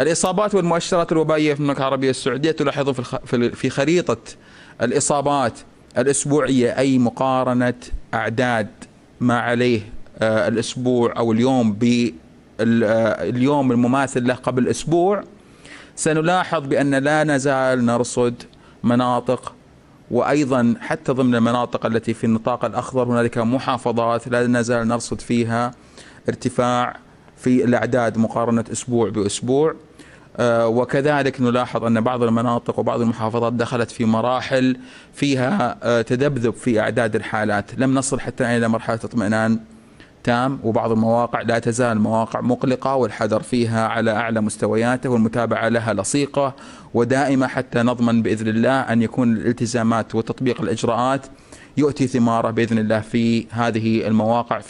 الإصابات والمؤشرات الوبائية في المملكة العربية السعودية تلاحظ في خريطة الإصابات الأسبوعية أي مقارنة أعداد ما عليه آه، الأسبوع أو اليوم باليوم آه، المماثل له قبل أسبوع سنلاحظ بأن لا نزال نرصد مناطق وأيضا حتى ضمن المناطق التي في النطاق الأخضر هنالك محافظات لا نزال نرصد فيها ارتفاع في الأعداد مقارنة أسبوع بأسبوع آه، وكذلك نلاحظ أن بعض المناطق وبعض المحافظات دخلت في مراحل فيها آه، تذبذب في أعداد الحالات لم نصل حتى إلى مرحلة اطمئنان تام وبعض المواقع لا تزال مواقع مقلقة والحذر فيها على أعلى مستوياته والمتابعة لها لصيقة ودائمة حتى نضمن بإذن الله أن يكون الالتزامات وتطبيق الإجراءات يؤتي ثماره بإذن الله في هذه المواقع في